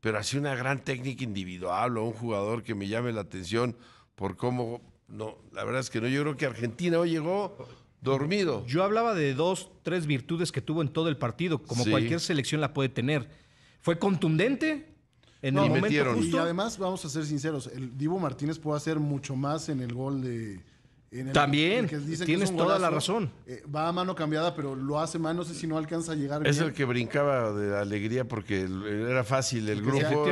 pero así una gran técnica individual o un jugador que me llame la atención por cómo. No, la verdad es que no. Yo creo que Argentina hoy llegó dormido. Yo hablaba de dos, tres virtudes que tuvo en todo el partido, como cualquier selección la puede tener. Fue contundente, en el momento justo. Y además, vamos a ser sinceros, el Divo Martínez puede hacer mucho más en el gol de, también, tienes toda la razón. Eh, va a mano cambiada, pero lo hace mal, no sé si no alcanza a llegar. Es el que brincaba de alegría porque era fácil el grupo.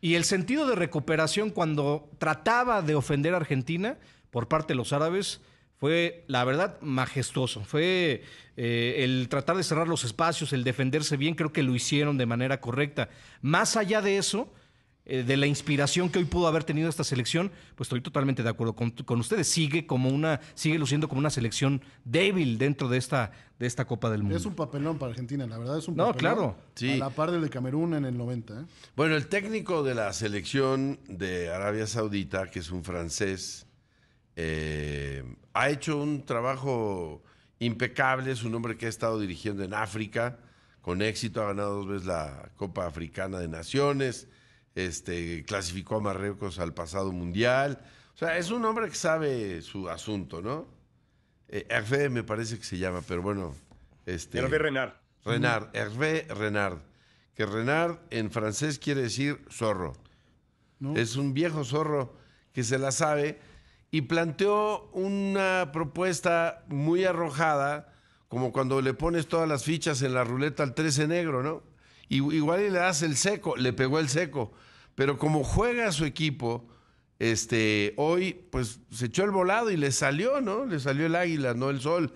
Y el sentido de recuperación cuando trataba de ofender a Argentina por parte de los árabes fue, la verdad, majestuoso. Fue eh, el tratar de cerrar los espacios, el defenderse bien, creo que lo hicieron de manera correcta. Más allá de eso, eh, de la inspiración que hoy pudo haber tenido esta selección, pues estoy totalmente de acuerdo con, ustedes. Sigue como una, sigue luciendo como una selección débil dentro de esta, de esta Copa del Mundo. Es un papelón para Argentina, la verdad es un papelón. No, claro. la par del de Camerún en el 90. ¿eh? Bueno, el técnico de la selección de Arabia Saudita, que es un francés, eh, ha hecho un trabajo impecable, es un hombre que ha estado dirigiendo en África con éxito, ha ganado dos veces la Copa Africana de Naciones, este, clasificó a Marruecos al pasado mundial. O sea, es un hombre que sabe su asunto, ¿no? Eh, Hervé me parece que se llama, pero bueno. Este, Hervé Renard. Renard, Hervé Renard. Que Renard en francés quiere decir zorro. Es un viejo zorro que se la sabe y planteó una propuesta muy arrojada, como cuando le pones todas las fichas en la ruleta al 13 negro, ¿no? igual le das el seco, le pegó el seco pero como juega su equipo, este, hoy pues se echó el volado y le salió, ¿no? Le salió el águila, no el sol.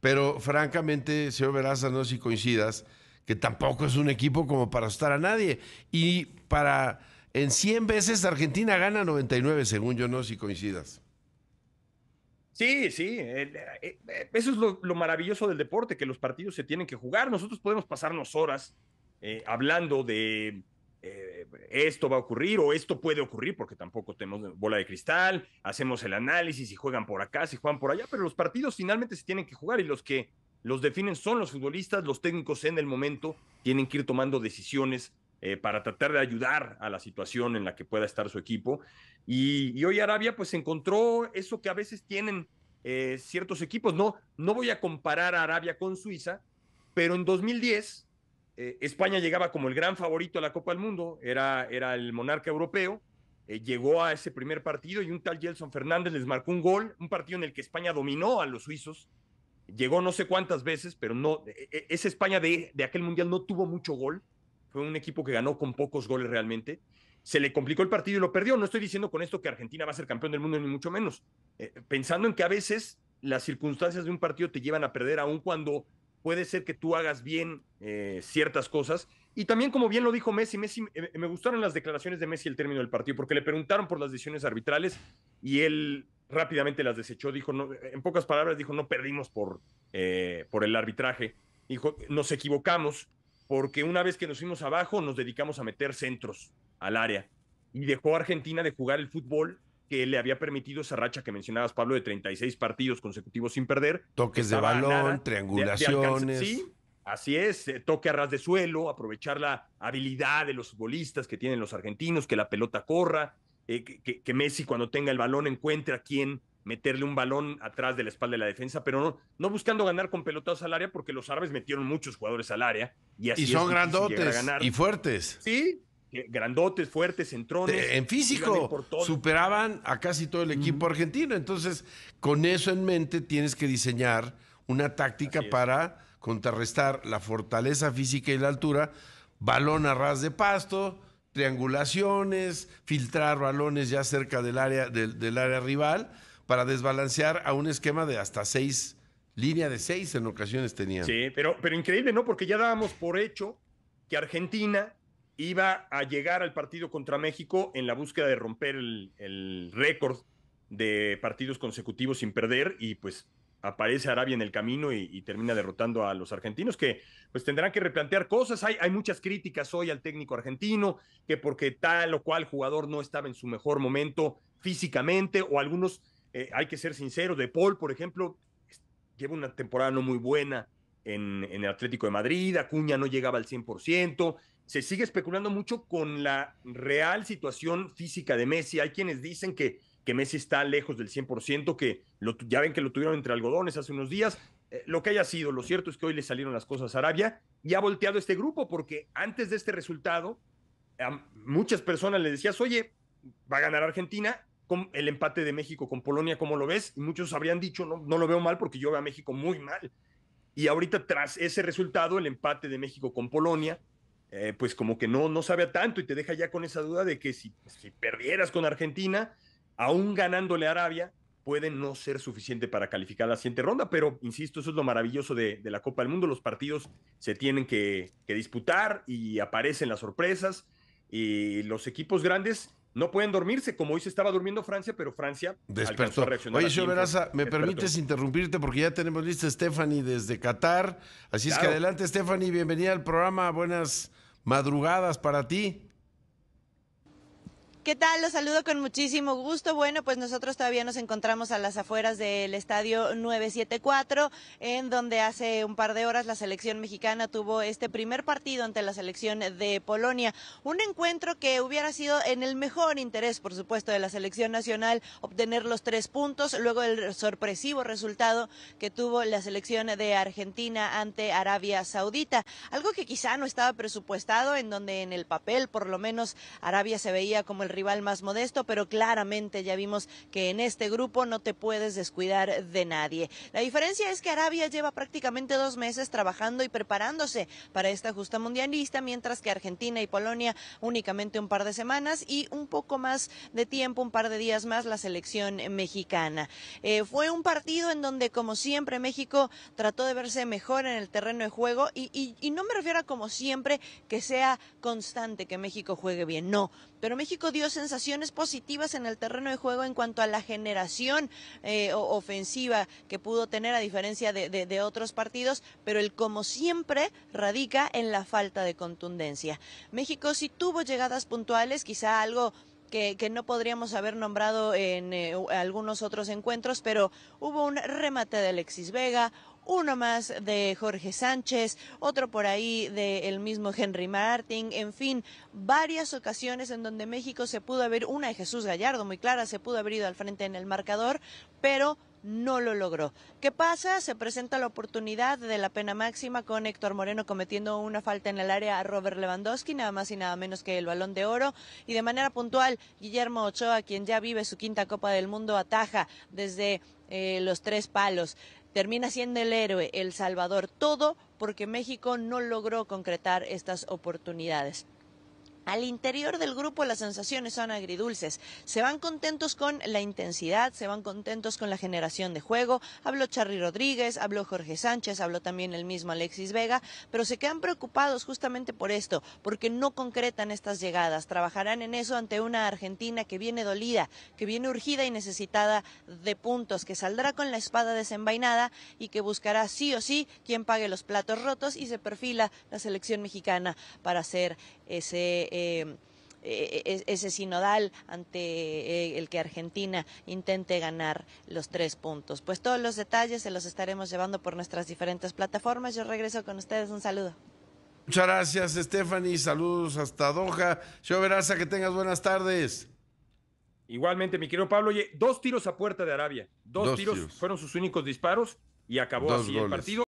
Pero francamente, señor Veraza, no si coincidas, que tampoco es un equipo como para asustar a nadie. Y para, en 100 veces Argentina gana 99, según yo, no si coincidas. Sí, sí, eh, eso es lo, maravilloso del deporte, que los partidos se tienen que jugar. Nosotros podemos pasarnos horas eh, hablando de esto va a ocurrir o esto puede ocurrir, porque tampoco tenemos bola de cristal, hacemos el análisis y juegan por acá, si juegan por allá, pero los partidos finalmente se tienen que jugar y los que los definen son los futbolistas, los técnicos en el momento tienen que ir tomando decisiones eh, para tratar de ayudar a la situación en la que pueda estar su equipo. Y, hoy Arabia pues encontró eso que a veces tienen eh, ciertos equipos. No, no voy a comparar a Arabia con Suiza, pero en 2010 eh, España llegaba como el gran favorito a la Copa del Mundo, era, era el monarca europeo, eh, llegó a ese primer partido y un tal Gelson Fernández les marcó un gol, un partido en el que España dominó a los suizos, llegó no sé cuántas veces, pero no, e, e, esa España de, de, aquel mundial no tuvo mucho gol, fue un equipo que ganó con pocos goles realmente. Se le complicó el partido y lo perdió. No estoy diciendo con esto que Argentina va a ser campeón del mundo, ni mucho menos. Eh, pensando en que a veces las circunstancias de un partido te llevan a perder, aun cuando puede ser que tú hagas bien eh, ciertas cosas. Y también, como bien lo dijo Messi, Messi eh, me gustaron las declaraciones de Messi al término del partido, porque le preguntaron por las decisiones arbitrales y él rápidamente las desechó. Dijo, eh, en pocas palabras, dijo, no perdimos por, por el arbitraje. Dijo, nos equivocamos porque una vez que nos fuimos abajo, nos dedicamos a meter centros al área. Y dejó a Argentina de jugar el fútbol que le había permitido esa racha que mencionabas, Pablo, de 36 partidos consecutivos sin perder. Toques de balón, triangulaciones. sí, así es, eh, toque a ras de suelo, aprovechar la habilidad de los futbolistas que tienen los argentinos, que la pelota corra, eh, que, Messi cuando tenga el balón encuentre a quien meterle un balón atrás de la espalda de la defensa, pero no, no buscando ganar con pelotas al área, porque los árabes metieron muchos jugadores al área. Y, así son grandotes y fuertes. Sí, grandotes, fuertes, centrones. En físico, superaban a casi todo el equipo argentino. Entonces, con eso en mente, tienes que diseñar una táctica para contrarrestar la fortaleza física y la altura, balón a ras de pasto, triangulaciones, filtrar balones ya cerca del área, del, área rival, para desbalancear a un esquema de hasta seis, línea de seis en ocasiones tenían. Sí, pero, pero increíble, ¿no? Porque ya dábamos por hecho que Argentina iba a llegar al partido contra México en la búsqueda de romper el, récord de partidos consecutivos sin perder y pues aparece Arabia en el camino y, termina derrotando a los argentinos, que pues tendrán que replantear cosas. Hay, hay, muchas críticas hoy al técnico argentino, que porque tal o cual jugador no estaba en su mejor momento físicamente, o algunos, eh, hay que ser sinceros, de Paul, por ejemplo, lleva una temporada no muy buena en, en el Atlético de Madrid, Acuña no llegaba al 100%, se sigue especulando mucho con la real situación física de Messi. Hay quienes dicen que, que Messi está lejos del 100%, que lo, ya ven que lo tuvieron entre algodones hace unos días. Eh, lo que haya sido, lo cierto es que hoy le salieron las cosas a Arabia y ha volteado este grupo porque antes de este resultado, muchas personas le decías, oye, va a ganar Argentina con el empate de México con Polonia, ¿cómo lo ves? Y muchos habrían dicho, no, no lo veo mal porque yo veo a México muy mal. Y ahorita tras ese resultado, el empate de México con Polonia, eh, pues como que no, no sabe tanto y te deja ya con esa duda de que si, perdieras con Argentina, aún ganándole Arabia, puede no ser suficiente para calificar la siguiente ronda, pero insisto, eso es lo maravilloso de, la Copa del Mundo, los partidos se tienen que, disputar y aparecen las sorpresas y los equipos grandes no pueden dormirse, como hoy se estaba durmiendo Francia, pero Francia despertó. A reaccionar Oye, ¿me permites interrumpirte porque ya tenemos lista Stephanie desde Qatar? Así es que adelante, Stephanie, bienvenida al programa, buenas madrugadas para ti. ¿Qué tal? Los saludo con muchísimo gusto. Bueno, pues nosotros todavía nos encontramos a las afueras del estadio 974, en donde hace un par de horas la selección mexicana tuvo este primer partido ante la selección de Polonia. Un encuentro que hubiera sido en el mejor interés, por supuesto, de la selección nacional obtener los tres puntos, luego el sorpresivo resultado que tuvo la selección de Argentina ante Arabia Saudita. Algo que quizá no estaba presupuestado, en donde en el papel, por lo menos, Arabia se veía como el rival más modesto, pero claramente ya vimos que en este grupo no te puedes descuidar de nadie. La diferencia es que Arabia lleva prácticamente dos meses trabajando y preparándose para esta justa mundialista, mientras que Argentina y Polonia únicamente un par de semanas y un poco más de tiempo, un par de días más, la selección mexicana. Eh, fue un partido en donde, como siempre, México trató de verse mejor en el terreno de juego y, y no me refiero a como siempre que sea constante que México juegue bien, no, pero México dio sensaciones positivas en el terreno de juego en cuanto a la generación eh, ofensiva que pudo tener a diferencia de, otros partidos, pero el como siempre radica en la falta de contundencia. México sí tuvo llegadas puntuales, quizá algo que, no podríamos haber nombrado en eh, algunos otros encuentros, pero hubo un remate de Alexis Vega, uno más de Jorge Sánchez, otro por ahí del mismo Henry Martin, en fin, varias ocasiones en donde México se pudo haber, una de Jesús Gallardo muy clara, se pudo haber ido al frente en el marcador, pero no lo logró. ¿Qué pasa? Se presenta la oportunidad de la pena máxima con Héctor Moreno cometiendo una falta en el área a Robert Lewandowski, nada más y nada menos que el balón de oro. Y de manera puntual, Guillermo Ochoa, quien ya vive su quinta Copa del Mundo, ataja desde eh, los tres palos termina siendo el héroe El Salvador. Todo porque México no logró concretar estas oportunidades. Al interior del grupo las sensaciones son agridulces. Se van contentos con la intensidad, se van contentos con la generación de juego. Habló Charly Rodríguez, habló Jorge Sánchez, habló también el mismo Alexis Vega, pero se quedan preocupados justamente por esto, porque no concretan estas llegadas. Trabajarán en eso ante una Argentina que viene dolida, que viene urgida y necesitada de puntos, que saldrá con la espada desenvainada y que buscará sí o sí quien pague los platos rotos y se perfila la selección mexicana para hacer ese Em, e, e, e, ese sinodal ante eh, el que Argentina intente ganar los tres puntos. Pues todos los detalles se los estaremos llevando por nuestras diferentes plataformas. Yo regreso con ustedes. Un saludo. Muchas gracias, Stephanie. Saludos hasta Doha. Yo a que tengas buenas tardes. Igualmente, mi querido Pablo. Oye, dos tiros a puerta de Arabia. Dos, tiros, fueron sus únicos disparos y acabó así el partido.